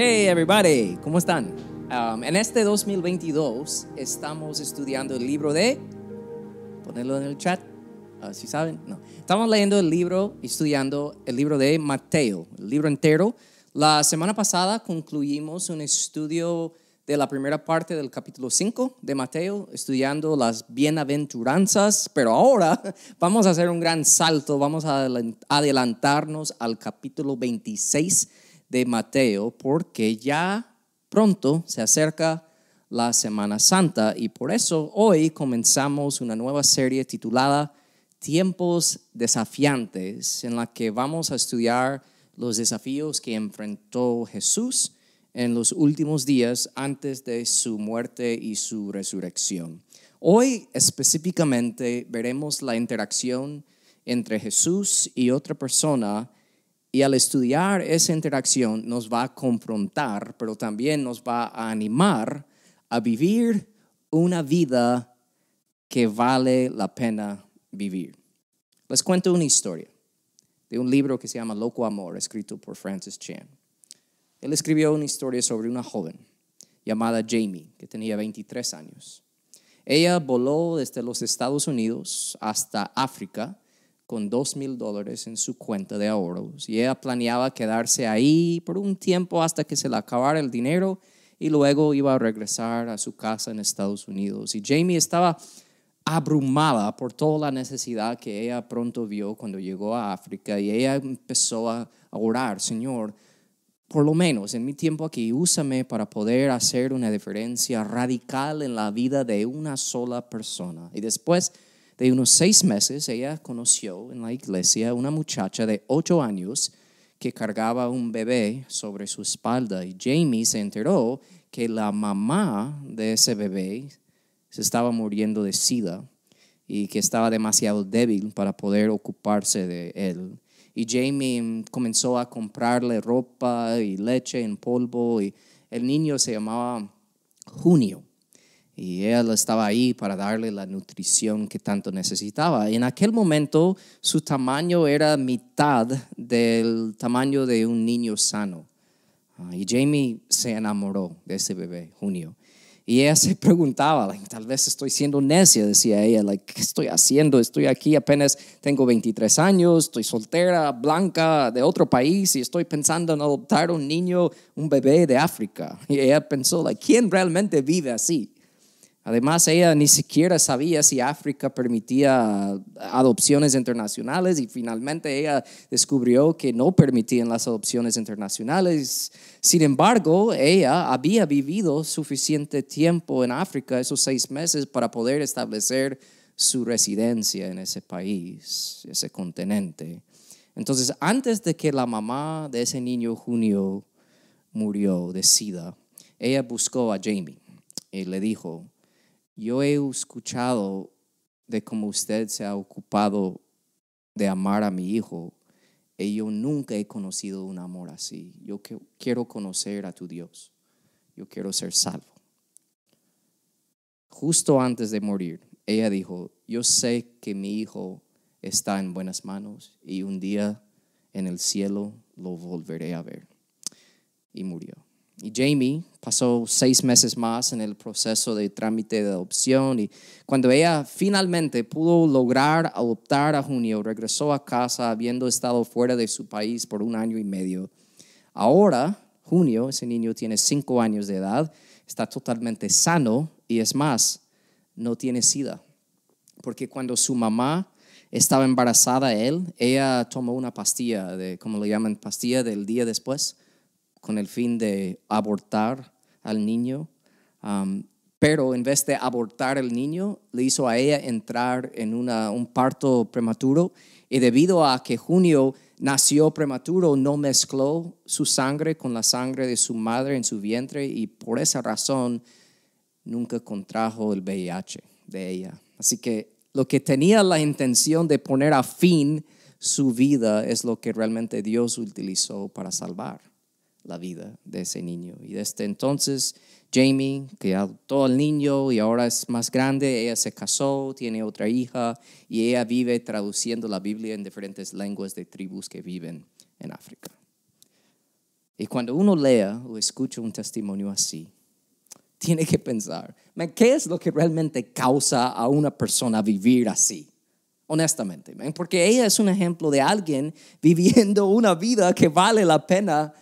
Hey everybody, ¿cómo están? Um, en este 2022 estamos estudiando el libro de, ponerlo en el chat, si saben, no. Estamos leyendo el libro, estudiando el libro de Mateo, el libro entero. La semana pasada concluimos un estudio de la primera parte del capítulo 5 de Mateo, estudiando las bienaventuranzas, pero ahora vamos a hacer un gran salto, vamos a adelantarnos al capítulo 26 de Mateo porque ya pronto se acerca la Semana Santa y por eso hoy comenzamos una nueva serie titulada Tiempos desafiantes en la que vamos a estudiar los desafíos que enfrentó Jesús en los últimos días antes de su muerte y su resurrección. Hoy específicamente veremos la interacción entre Jesús y otra persona y al estudiar esa interacción nos va a confrontar, pero también nos va a animar a vivir una vida que vale la pena vivir. Les cuento una historia de un libro que se llama Loco Amor, escrito por Francis Chan. Él escribió una historia sobre una joven llamada Jamie, que tenía 23 años. Ella voló desde los Estados Unidos hasta África con dos mil dólares en su cuenta de ahorros y ella planeaba quedarse ahí por un tiempo hasta que se le acabara el dinero y luego iba a regresar a su casa en Estados Unidos. Y Jamie estaba abrumada por toda la necesidad que ella pronto vio cuando llegó a África y ella empezó a orar, Señor, por lo menos en mi tiempo aquí, úsame para poder hacer una diferencia radical en la vida de una sola persona. Y después de unos seis meses, ella conoció en la iglesia una muchacha de ocho años que cargaba un bebé sobre su espalda y Jamie se enteró que la mamá de ese bebé se estaba muriendo de sida y que estaba demasiado débil para poder ocuparse de él. Y Jamie comenzó a comprarle ropa y leche en polvo y el niño se llamaba Junio y él estaba ahí para darle la nutrición que tanto necesitaba. En aquel momento su tamaño era mitad del tamaño de un niño sano. Ah, y Jamie se enamoró de ese bebé, Junio. Y ella se preguntaba, tal vez estoy siendo necia, decía ella, like, ¿qué estoy haciendo? Estoy aquí, apenas tengo 23 años, estoy soltera, blanca, de otro país, y estoy pensando en adoptar un niño, un bebé de África. Y ella pensó, like, ¿quién realmente vive así? Además, ella ni siquiera sabía si África permitía adopciones internacionales y finalmente ella descubrió que no permitían las adopciones internacionales. Sin embargo, ella había vivido suficiente tiempo en África, esos seis meses, para poder establecer su residencia en ese país, ese continente. Entonces, antes de que la mamá de ese niño Junio murió de SIDA, ella buscó a Jamie y le dijo, yo he escuchado de cómo usted se ha ocupado de amar a mi hijo y eh, yo nunca he conocido un amor así. Yo quiero conocer a tu Dios. Yo quiero ser salvo. Justo antes de morir, ella dijo, yo sé que mi hijo está en buenas manos y un día en el cielo lo volveré a ver. Y murió. Y Jamie pasó seis meses más en el proceso de trámite de adopción y cuando ella finalmente pudo lograr adoptar a Junio, regresó a casa habiendo estado fuera de su país por un año y medio. Ahora, Junio, ese niño tiene cinco años de edad, está totalmente sano y es más, no tiene sida. Porque cuando su mamá estaba embarazada, él, ella tomó una pastilla, de, como le llaman, pastilla del día después con el fin de abortar al niño. Um, pero en vez de abortar al niño, le hizo a ella entrar en un parto prematuro y debido a que Junio nació prematuro, no mezcló su sangre con la sangre de su madre en su vientre y por esa razón nunca contrajo el VIH de ella. Así que lo que tenía la intención de poner a fin su vida es lo que realmente Dios utilizó para salvar la vida de ese niño. Y desde entonces, Jamie, que adoptó al niño y ahora es más grande, ella se casó, tiene otra hija y ella vive traduciendo la Biblia en diferentes lenguas de tribus que viven en África. Y cuando uno lea o escucha un testimonio así, tiene que pensar, ¿qué es lo que realmente causa a una persona vivir así? Honestamente, porque ella es un ejemplo de alguien viviendo una vida que vale la pena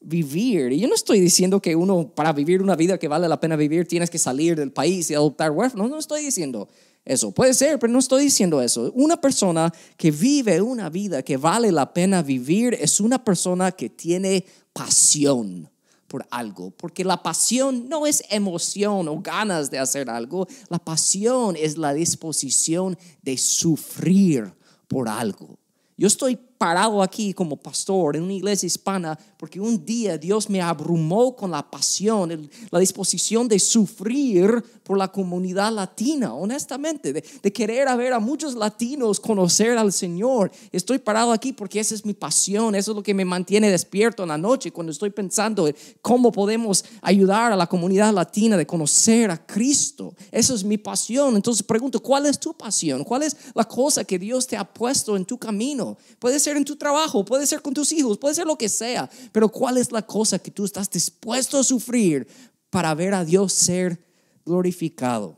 vivir. Y yo no estoy diciendo que uno, para vivir una vida que vale la pena vivir, tienes que salir del país y adoptar huérfanos. No, no estoy diciendo eso. Puede ser, pero no estoy diciendo eso. Una persona que vive una vida que vale la pena vivir es una persona que tiene pasión por algo, porque la pasión no es emoción o ganas de hacer algo, la pasión es la disposición de sufrir por algo. Yo estoy parado aquí como pastor en una iglesia hispana porque un día Dios me abrumó con la pasión, la disposición de sufrir por la comunidad latina, honestamente, de, querer ver a muchos latinos conocer al Señor. Estoy parado aquí porque esa es mi pasión, eso es lo que me mantiene despierto en la noche cuando estoy pensando en cómo podemos ayudar a la comunidad latina de conocer a Cristo. Esa es mi pasión. Entonces pregunto, ¿cuál es tu pasión? ¿Cuál es la cosa que Dios te ha puesto en tu camino? Puede ser en tu trabajo, puede ser con tus hijos, puede ser lo que sea, pero ¿cuál es la cosa que tú estás dispuesto a sufrir para ver a Dios ser glorificado?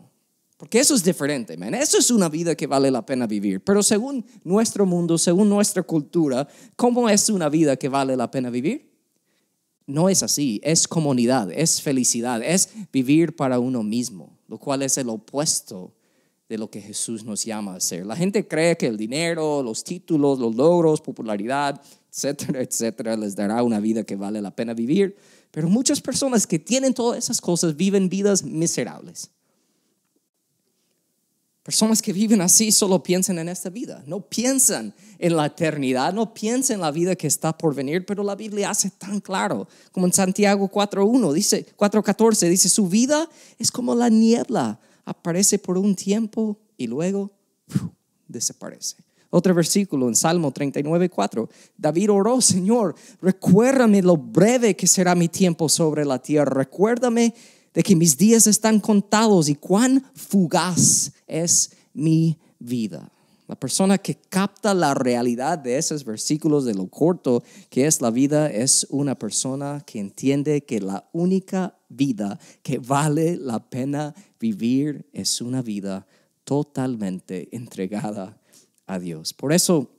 Porque eso es diferente, man. Eso es una vida que vale la pena vivir. Pero según nuestro mundo, según nuestra cultura, ¿cómo es una vida que vale la pena vivir? No es así, es comunidad, es felicidad, es vivir para uno mismo, lo cual es el opuesto de lo que Jesús nos llama a hacer. La gente cree que el dinero, los títulos, los logros, popularidad, etcétera, etcétera, les dará una vida que vale la pena vivir. Pero muchas personas que tienen todas esas cosas viven vidas miserables. Personas que viven así solo piensan en esta vida, no piensan en la eternidad, no piensan en la vida que está por venir, pero la Biblia hace tan claro, como en Santiago 4.1, dice 4.14, dice, su vida es como la niebla aparece por un tiempo y luego desaparece. Otro versículo en Salmo 39, 4. David oró, Señor, recuérdame lo breve que será mi tiempo sobre la tierra. Recuérdame de que mis días están contados y cuán fugaz es mi vida. La persona que capta la realidad de esos versículos de lo corto que es la vida es una persona que entiende que la única vida que vale la pena vivir es una vida totalmente entregada a Dios. Por eso,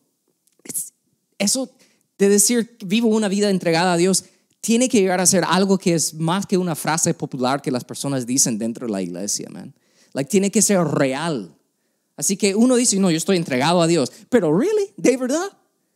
eso de decir vivo una vida entregada a Dios tiene que llegar a ser algo que es más que una frase popular que las personas dicen dentro de la iglesia, Like, tiene que ser real Así que uno dice, no, yo estoy entregado a Dios. Pero, ¿really? ¿De verdad?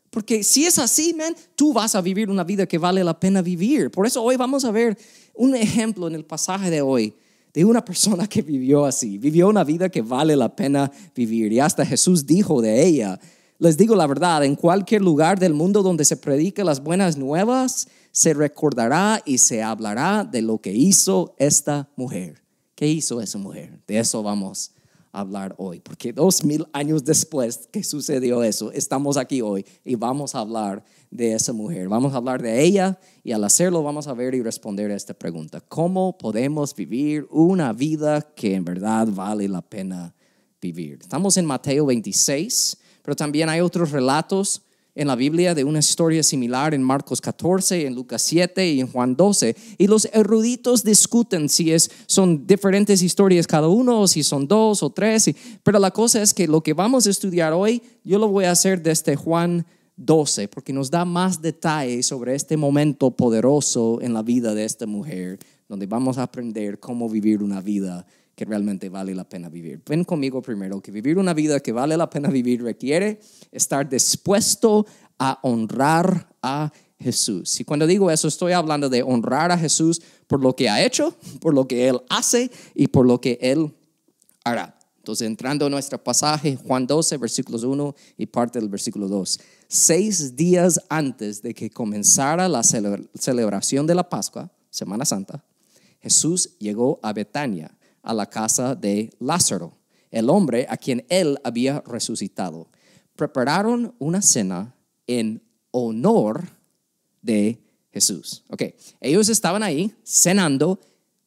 Porque si es así, man, tú vas a vivir una vida que vale la pena vivir. Por eso hoy vamos a ver un ejemplo en el pasaje de hoy de una persona que vivió así, vivió una vida que vale la pena vivir. Y hasta Jesús dijo de ella, les digo la verdad, en cualquier lugar del mundo donde se predique las buenas nuevas, se recordará y se hablará de lo que hizo esta mujer. ¿Qué hizo esa mujer? De eso vamos hablar hoy, porque dos mil años después que sucedió eso, estamos aquí hoy y vamos a hablar de esa mujer, vamos a hablar de ella y al hacerlo vamos a ver y responder a esta pregunta, ¿cómo podemos vivir una vida que en verdad vale la pena vivir? Estamos en Mateo 26, pero también hay otros relatos en la Biblia de una historia similar en Marcos 14, en Lucas 7 y en Juan 12. Y los eruditos discuten si es, son diferentes historias cada uno, si son dos o tres. pero la cosa es que lo que vamos a estudiar hoy, yo lo voy a hacer desde Juan 12, porque nos da más detalles sobre este momento poderoso en la vida de esta mujer, donde vamos a aprender cómo vivir una vida que realmente vale la pena vivir. Ven conmigo primero que vivir una vida que vale la pena vivir requiere estar dispuesto a honrar a Jesús. Y cuando digo eso, estoy hablando de honrar a Jesús por lo que ha hecho, por lo que Él hace y por lo que Él hará. Entonces, entrando en nuestro pasaje, Juan 12, versículos 1 y parte del versículo 2. Seis días antes de que comenzara la celebración de la Pascua, Semana Santa, Jesús llegó a Betania a la casa de Lázaro, el hombre a quien él había resucitado. Prepararon una cena en honor de Jesús. Ok, ellos estaban ahí cenando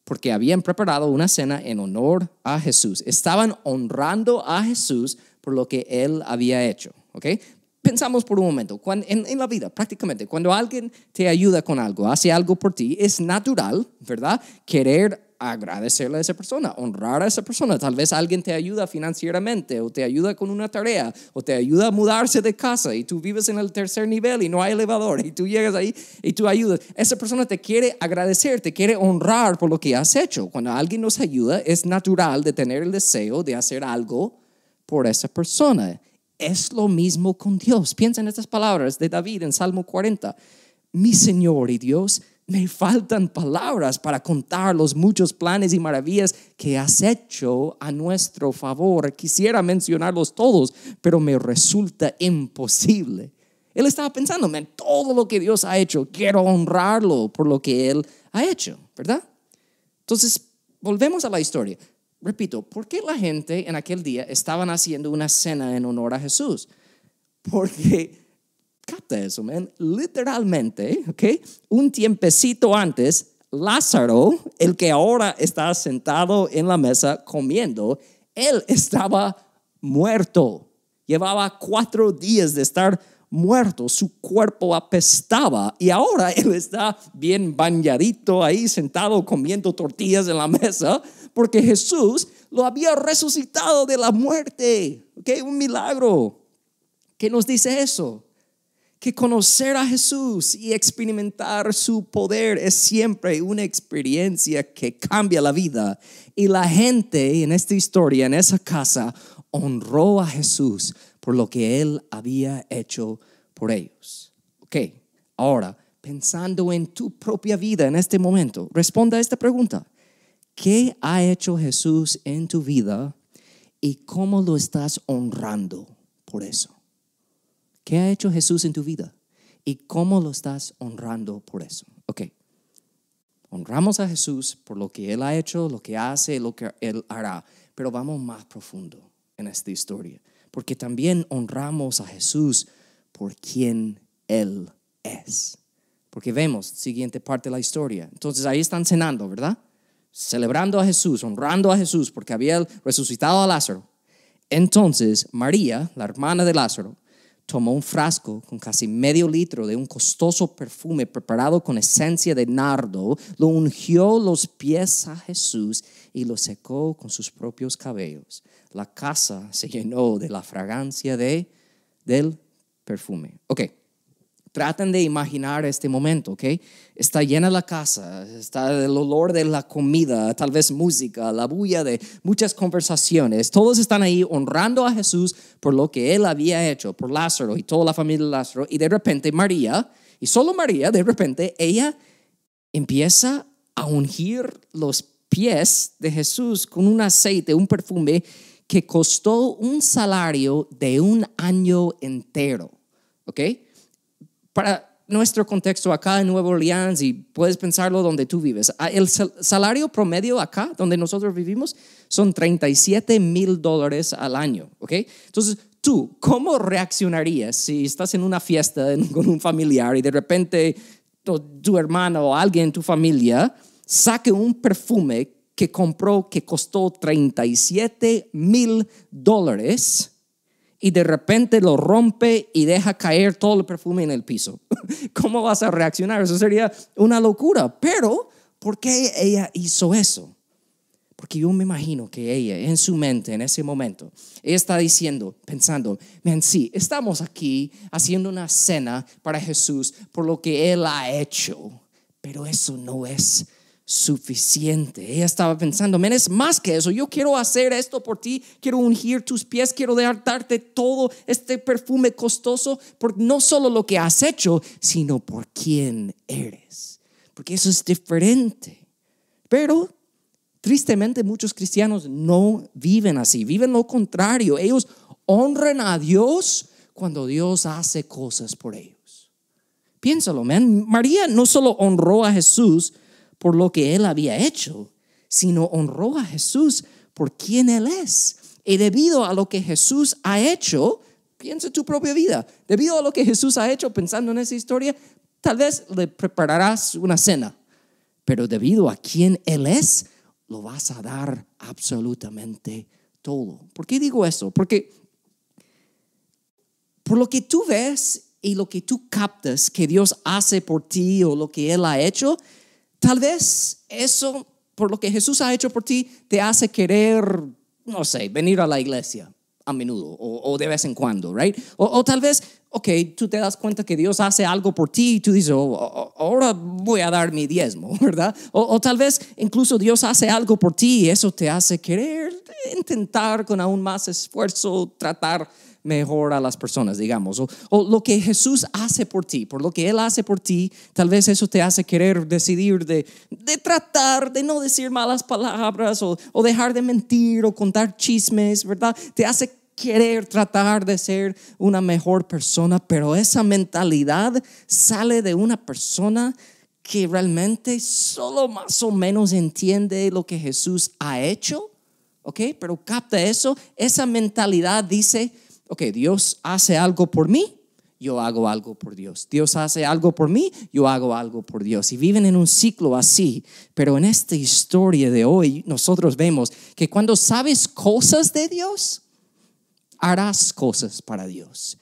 porque habían preparado una cena en honor a Jesús. Estaban honrando a Jesús por lo que él había hecho. ¿ok? Pensamos por un momento, en, en, la vida prácticamente, cuando alguien te ayuda con algo, hace algo por ti, es natural, ¿verdad? Querer agradecerle a esa persona, honrar a esa persona. Tal vez alguien te ayuda financieramente o te ayuda con una tarea o te ayuda a mudarse de casa y tú vives en el tercer nivel y no hay elevador y tú llegas ahí y tú ayudas. Esa persona te quiere agradecer, te quiere honrar por lo que has hecho. Cuando alguien nos ayuda es natural de tener el deseo de hacer algo por esa persona. Es lo mismo con Dios. Piensa en estas palabras de David en Salmo 40. Mi Señor y Dios me faltan palabras para contar los muchos planes y maravillas que has hecho a nuestro favor. Quisiera mencionarlos todos, pero me resulta imposible. Él estaba pensando, en todo lo que Dios ha hecho, quiero honrarlo por lo que Él ha hecho, ¿verdad? Entonces, volvemos a la historia. Repito, ¿por qué la gente en aquel día estaban haciendo una cena en honor a Jesús? Porque capta eso, Literalmente, ¿ok? Un tiempecito antes, Lázaro, el que ahora está sentado en la mesa comiendo, él estaba muerto. Llevaba cuatro días de estar muerto, su cuerpo apestaba y ahora él está bien bañadito ahí sentado comiendo tortillas en la mesa porque Jesús lo había resucitado de la muerte. ¿Ok? Un milagro. ¿Qué nos dice eso? que conocer a Jesús y experimentar su poder es siempre una experiencia que cambia la vida. Y la gente en esta historia, en esa casa, honró a Jesús por lo que él había hecho por ellos. Ok, ahora, pensando en tu propia vida en este momento, responda a esta pregunta. ¿Qué ha hecho Jesús en tu vida y cómo lo estás honrando por eso? ¿Qué ha hecho Jesús en tu vida? ¿Y cómo lo estás honrando por eso? Ok. Honramos a Jesús por lo que Él ha hecho, lo que hace, lo que Él hará. Pero vamos más profundo en esta historia. Porque también honramos a Jesús por quien Él es. Porque vemos, siguiente parte de la historia. Entonces ahí están cenando, ¿verdad? Celebrando a Jesús, honrando a Jesús porque había resucitado a Lázaro. Entonces María, la hermana de Lázaro, tomó un frasco con casi medio litro de un costoso perfume preparado con esencia de nardo, lo ungió los pies a Jesús y lo secó con sus propios cabellos. La casa se llenó de la fragancia de, del perfume. Ok, Traten de imaginar este momento, ¿ok? Está llena la casa, está el olor de la comida, tal vez música, la bulla de muchas conversaciones. Todos están ahí honrando a Jesús por lo que él había hecho, por Lázaro y toda la familia de Lázaro. Y de repente María, y solo María, de repente ella empieza a ungir los pies de Jesús con un aceite, un perfume que costó un salario de un año entero, ¿ok? para nuestro contexto acá en Nueva Orleans y puedes pensarlo donde tú vives. Ah, el salario promedio acá, donde nosotros vivimos, son 37 mil dólares al año, ¿ok? Entonces, tú, ¿cómo reaccionarías si estás en una fiesta con un familiar y de repente tu, hermana hermano o alguien en tu familia saque un perfume que compró que costó 37 mil dólares? y de repente lo rompe y deja caer todo el perfume en el piso. ¿Cómo vas a reaccionar? Eso sería una locura. Pero, ¿por qué ella hizo eso? Porque yo me imagino que ella, en su mente, en ese momento, está diciendo, pensando, men, sí, estamos aquí haciendo una cena para Jesús por lo que Él ha hecho, pero eso no es suficiente. Ella estaba pensando, es más que eso. Yo quiero hacer esto por ti. Quiero ungir tus pies. Quiero darte todo este perfume costoso por no solo lo que has hecho, sino por quién eres. Porque eso es diferente. Pero tristemente muchos cristianos no viven así. Viven lo contrario. Ellos honran a Dios cuando Dios hace cosas por ellos. Piénsalo, María no solo honró a Jesús, por lo que él había hecho, sino honró a Jesús por quien él es. Y debido a lo que Jesús ha hecho, piensa tu propia vida. Debido a lo que Jesús ha hecho pensando en esa historia, tal vez le prepararás una cena. Pero debido a quien Él es, lo vas a dar absolutamente todo. ¿Por qué digo eso? Porque por lo que tú ves y lo que tú captas que Dios hace por ti o lo que Él ha hecho, Tal vez eso, por lo que Jesús ha hecho por ti, te hace querer, no sé, venir a la iglesia a menudo o, de vez en cuando, ¿right? O, tal vez, ok, tú te das cuenta que Dios hace algo por ti y tú dices, oh, oh, oh, ahora voy a dar mi diezmo, ¿verdad? O, o tal vez incluso Dios hace algo por ti y eso te hace querer intentar con aún más esfuerzo tratar mejor a las personas, digamos. O, lo que Jesús hace por ti, por lo que Él hace por ti, tal vez eso te hace querer decidir de, de tratar de no decir malas palabras o, o dejar de mentir o contar chismes, ¿verdad? Te hace querer tratar de ser una mejor persona, pero esa mentalidad sale de una persona que realmente solo más o menos entiende lo que Jesús ha hecho, ¿ok? Pero capta eso, esa mentalidad dice, ok, Dios hace algo por mí, yo hago algo por Dios. Dios hace algo por mí, yo hago algo por Dios. Y viven en un ciclo así. Pero en esta historia de hoy nosotros vemos que cuando sabes cosas de Dios, harás cosas para Dios.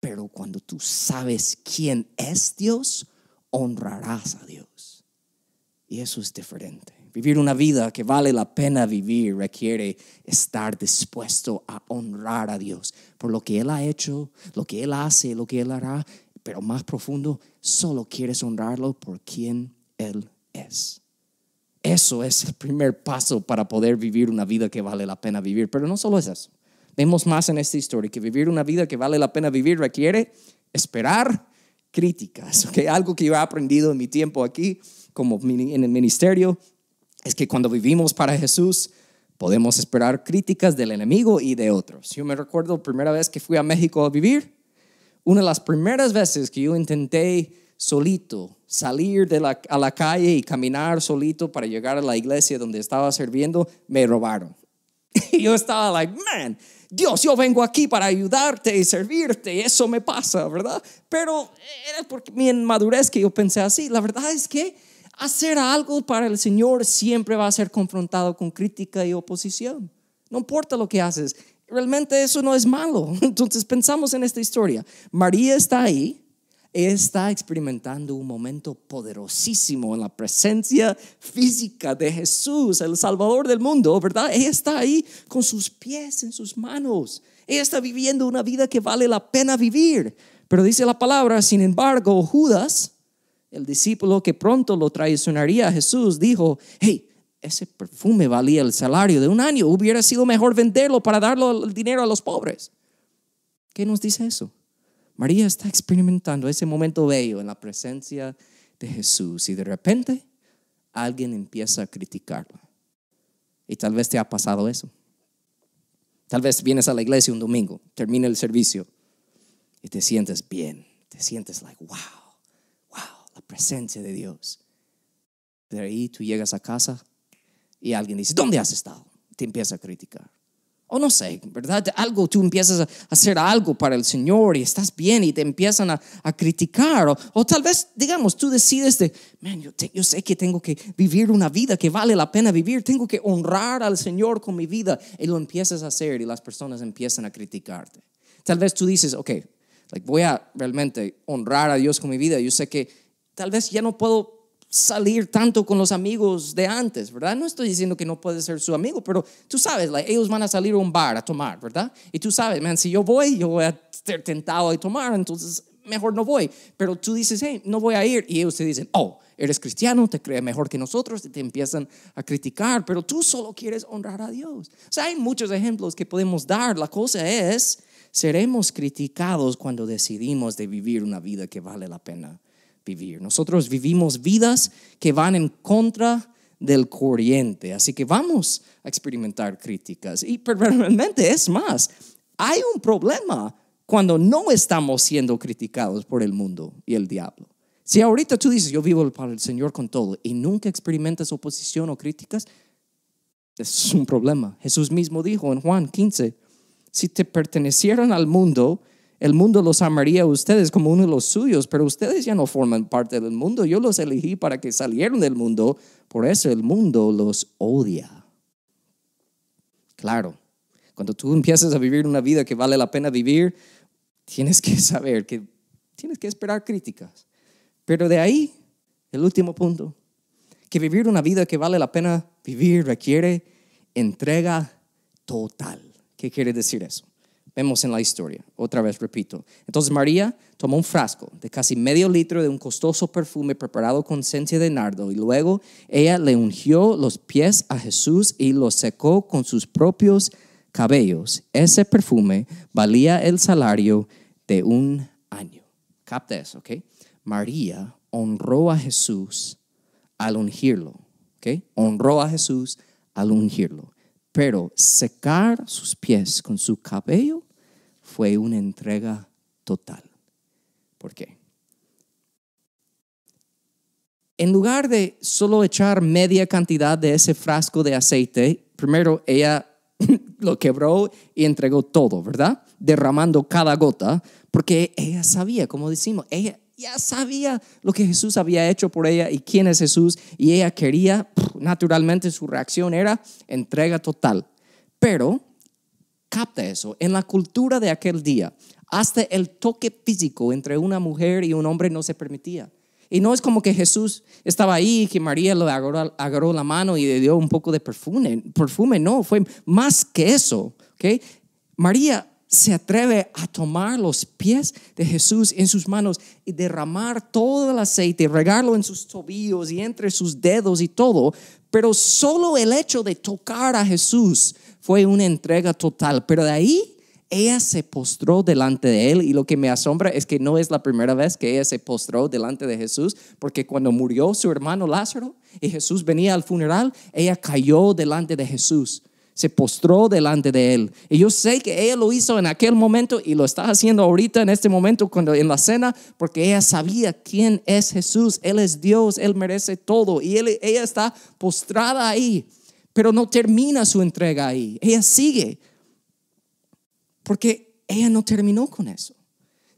Pero cuando tú sabes quién es Dios, honrarás a Dios. Y eso es diferente. Vivir una vida que vale la pena vivir requiere estar dispuesto a honrar a Dios por lo que Él ha hecho, lo que Él hace, lo que Él hará, pero más profundo, solo quieres honrarlo por quien Él es. Eso es el primer paso para poder vivir una vida que vale la pena vivir, pero no solo es eso. Vemos más en esta historia que vivir una vida que vale la pena vivir requiere esperar críticas, que algo que yo he aprendido en mi tiempo aquí como en el ministerio es que cuando vivimos para Jesús, podemos esperar críticas del enemigo y de otros. Yo me recuerdo la primera vez que fui a México a vivir, una de las primeras veces que yo intenté solito salir a la calle y caminar solito para llegar a la iglesia donde estaba sirviendo, me robaron. Y yo estaba like, man, Dios, yo vengo aquí para ayudarte y servirte, eso me pasa, ¿verdad? Pero era porque mi inmadurez que yo pensé así. La verdad es que hacer algo para el Señor siempre va a ser confrontado con crítica y oposición. No importa lo que haces, realmente eso no es malo. Entonces pensamos en esta historia. María está ahí, está experimentando un momento poderosísimo en la presencia física de Jesús, el Salvador del mundo, ¿verdad? Ella está ahí con sus pies en sus manos. Ella está viviendo una vida que vale la pena vivir. Pero dice la palabra, sin embargo, Judas, el discípulo que pronto lo traicionaría a Jesús, dijo, hey, ese perfume valía el salario de un año, hubiera sido mejor venderlo para darlo el dinero a los pobres. ¿Qué nos dice eso? María está experimentando ese momento bello en la presencia de Jesús y de repente alguien empieza a criticarla. Y tal vez te ha pasado eso. Tal vez vienes a la iglesia un domingo, termina el servicio y te sientes bien, te sientes like, wow presencia de Dios. De ahí tú llegas a casa y alguien dice, ¿dónde has estado? Te empieza a criticar. O no sé, ¿verdad? Algo, tú empiezas a hacer algo para el Señor y estás bien y te empiezan a, a criticar. O, o, tal vez, digamos, tú decides de, man, yo, sé que tengo que vivir una vida que vale la pena vivir, tengo que honrar al Señor con mi vida. Y lo empiezas a hacer y las personas empiezan a criticarte. Tal vez tú dices, ok, like, voy a realmente honrar a Dios con mi vida. Yo sé que tal vez ya no puedo salir tanto con los amigos de antes, ¿verdad? No estoy diciendo que no puede ser su amigo, pero tú sabes, ellos van a salir a un bar a tomar, ¿verdad? Y tú sabes, man, si yo voy, yo voy a ser tentado a tomar, entonces mejor no voy. Pero tú dices, hey, no voy a ir. Y ellos te dicen, oh, eres cristiano, te crees mejor que nosotros, y te empiezan a criticar, pero tú solo quieres honrar a Dios. O sea, hay muchos ejemplos que podemos dar. La cosa es, seremos criticados cuando decidimos de vivir una vida que vale la pena nosotros vivimos vidas que van en contra del corriente, así que vamos a experimentar críticas. Y permanentemente es más, hay un problema cuando no estamos siendo criticados por el mundo y el diablo. Si ahorita tú dices, yo vivo para el Señor con todo y nunca experimentas oposición o críticas, es un problema. Jesús mismo dijo en Juan 15, si te pertenecieran al mundo, el mundo los amaría a ustedes como uno de los suyos, pero ustedes ya no forman parte del mundo. Yo los elegí para que salieran del mundo, por eso el mundo los odia. Claro, cuando tú empiezas a vivir una vida que vale la pena vivir, tienes que saber que tienes que esperar críticas. Pero de ahí, el último punto, que vivir una vida que vale la pena vivir requiere entrega total. ¿Qué quiere decir eso? vemos en la historia. Otra vez, repito. Entonces María tomó un frasco de casi medio litro de un costoso perfume preparado con esencia de nardo y luego ella le ungió los pies a Jesús y lo secó con sus propios cabellos. Ese perfume valía el salario de un año. Capta eso, ¿ok? María honró a Jesús al ungirlo, ¿ok? Honró a Jesús al ungirlo pero secar sus pies con su cabello fue una entrega total. ¿Por qué? En lugar de solo echar media cantidad de ese frasco de aceite, primero ella lo quebró y entregó todo, ¿verdad? Derramando cada gota, porque ella sabía, como decimos, ella, ya sabía lo que Jesús había hecho por ella y quién es Jesús. Y ella quería, naturalmente su reacción era entrega total. Pero, capta eso, en la cultura de aquel día, hasta el toque físico entre una mujer y un hombre no se permitía. Y no es como que Jesús estaba ahí, que María le agarró, la mano y le dio un poco de perfume. Perfume, no, fue más que eso. ¿okay? María se atreve a tomar los pies de Jesús en sus manos y derramar todo el aceite, y regarlo en sus tobillos y entre sus dedos y todo, pero solo el hecho de tocar a Jesús fue una entrega total. Pero de ahí ella se postró delante de él y lo que me asombra es que no es la primera vez que ella se postró delante de Jesús, porque cuando murió su hermano Lázaro y Jesús venía al funeral, ella cayó delante de Jesús se postró delante de él. Y yo sé que ella lo hizo en aquel momento y lo está haciendo ahorita en este momento cuando en la cena, porque ella sabía quién es Jesús, él es Dios, él merece todo y ella está postrada ahí, pero no termina su entrega ahí, ella sigue. Porque ella no terminó con eso.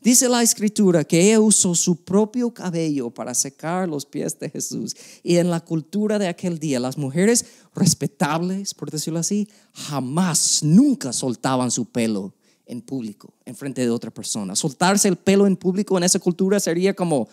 Dice la escritura que ella usó su propio cabello para secar los pies de Jesús. Y en la cultura de aquel día, las mujeres respetables, por decirlo así, jamás, nunca soltaban su pelo en público, en frente de otra persona. Soltarse el pelo en público en esa cultura sería como,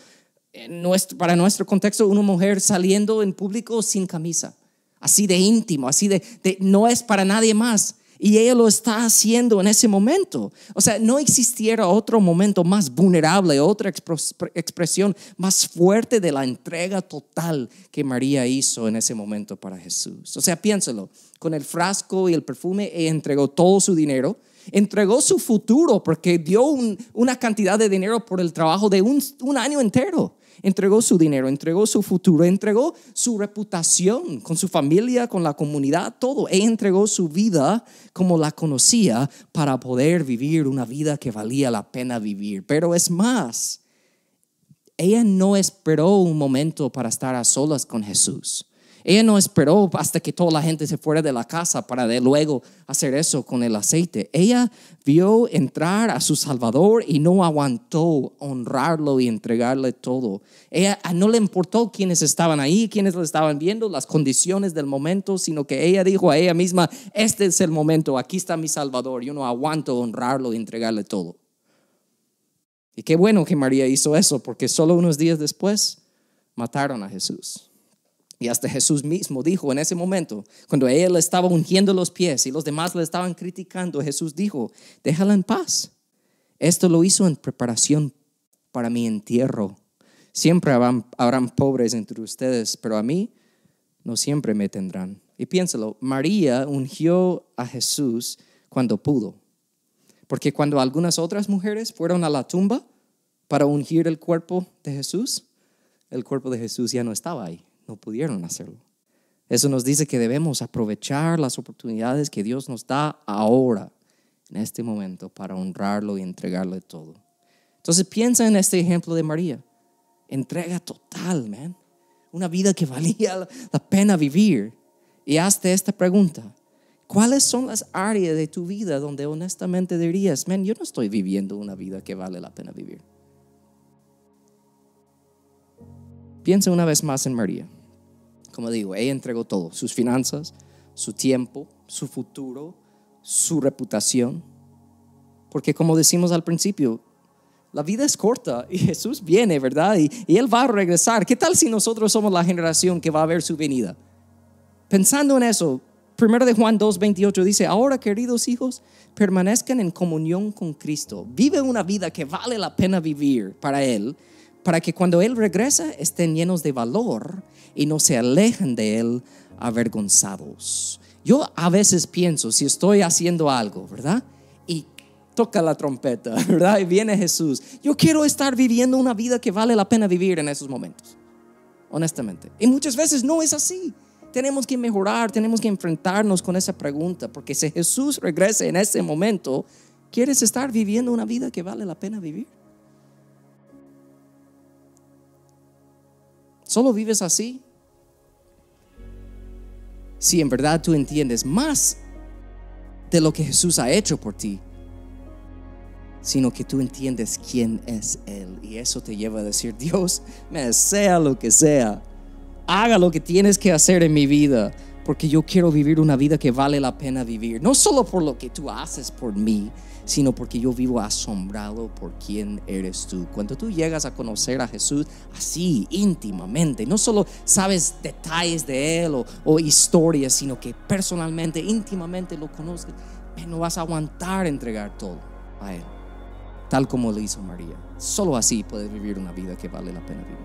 eh, para nuestro contexto, una mujer saliendo en público sin camisa, así de íntimo, así de no es para nadie más. Y ella lo está haciendo en ese momento. O sea, no existiera otro momento más vulnerable, otra expresión más fuerte de la entrega total que María hizo en ese momento para Jesús. O sea, piénselo, con el frasco y el perfume, eh, entregó todo su dinero, entregó su futuro porque dio una cantidad de dinero por el trabajo de un año entero entregó su dinero, entregó su futuro, entregó su reputación con su familia, con la comunidad, todo. Ella entregó su vida como la conocía para poder vivir una vida que valía la pena vivir. Pero es más, ella no esperó un momento para estar a solas con Jesús. Ella no esperó hasta que toda la gente se fuera de la casa para de luego hacer eso con el aceite. Ella vio entrar a su Salvador y no aguantó honrarlo y entregarle todo. Ella no le importó quiénes estaban ahí, quiénes lo estaban viendo, las condiciones del momento, sino que ella dijo a ella misma, este es el momento, aquí está mi Salvador, yo no aguanto honrarlo y entregarle todo. Y qué bueno que María hizo eso, porque solo unos días después mataron a Jesús. Y hasta Jesús mismo dijo en ese momento, cuando él estaba ungiendo los pies y los demás le estaban criticando, Jesús dijo, déjala en paz. Esto lo hizo en preparación para mi entierro. Siempre habrán, habrán pobres entre ustedes, pero a mí no siempre me tendrán. Y piénsalo, María ungió a Jesús cuando pudo. Porque cuando algunas otras mujeres fueron a la tumba para ungir el cuerpo de Jesús, el cuerpo de Jesús ya no estaba ahí no pudieron hacerlo. Eso nos dice que debemos aprovechar las oportunidades que Dios nos da ahora, en este momento, para honrarlo y entregarle todo. Entonces piensa en este ejemplo de María. Entrega total, man. Una vida que valía la pena vivir. Y hazte esta pregunta. ¿Cuáles son las áreas de tu vida donde honestamente dirías, man, yo no estoy viviendo una vida que vale la pena vivir? Piensa una vez más en María como digo, ella entregó todo, sus finanzas, su tiempo, su futuro, su reputación. Porque como decimos al principio, la vida es corta y Jesús viene, ¿verdad? Y, Él va a regresar. ¿Qué tal si nosotros somos la generación que va a ver su venida? Pensando en eso, primero de Juan 2, dice, ahora queridos hijos, permanezcan en comunión con Cristo. Vive una vida que vale la pena vivir para Él para que cuando Él regresa estén llenos de valor y no se alejen de Él avergonzados. Yo a veces pienso, si estoy haciendo algo, ¿verdad? Y toca la trompeta, ¿verdad? Y viene Jesús. Yo quiero estar viviendo una vida que vale la pena vivir en esos momentos, honestamente. Y muchas veces no es así. Tenemos que mejorar, tenemos que enfrentarnos con esa pregunta, porque si Jesús regresa en ese momento, ¿quieres estar viviendo una vida que vale la pena vivir? ¿Solo vives así? Si en verdad tú entiendes más de lo que Jesús ha hecho por ti, sino que tú entiendes quién es Él. Y eso te lleva a decir, Dios, me sea lo que sea, haga lo que tienes que hacer en mi vida, porque yo quiero vivir una vida que vale la pena vivir, no solo por lo que tú haces por mí, sino porque yo vivo asombrado por quién eres tú. Cuando tú llegas a conocer a Jesús así íntimamente, no solo sabes detalles de Él o, historias, sino que personalmente, íntimamente lo conoces, eh, no vas a aguantar entregar todo a Él, tal como lo hizo María. Solo así puedes vivir una vida que vale la pena vivir.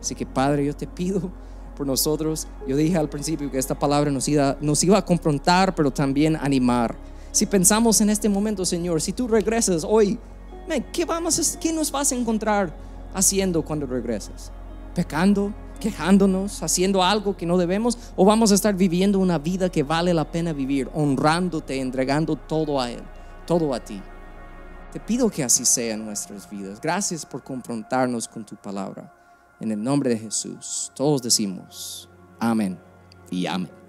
Así que Padre, yo te pido por nosotros. Yo dije al principio que esta palabra nos iba a confrontar, pero también animar. Si pensamos en este momento, Señor, si tú regresas hoy, ¿qué, vamos ¿qué nos vas a encontrar haciendo cuando regresas? ¿Pecando? ¿Quejándonos? ¿Haciendo algo que no debemos? ¿O vamos a estar viviendo una vida que vale la pena vivir, honrándote, entregando todo a Él, todo a ti? Te pido que así sea en nuestras vidas. Gracias por confrontarnos con tu palabra. En el nombre de Jesús, todos decimos amén y amén.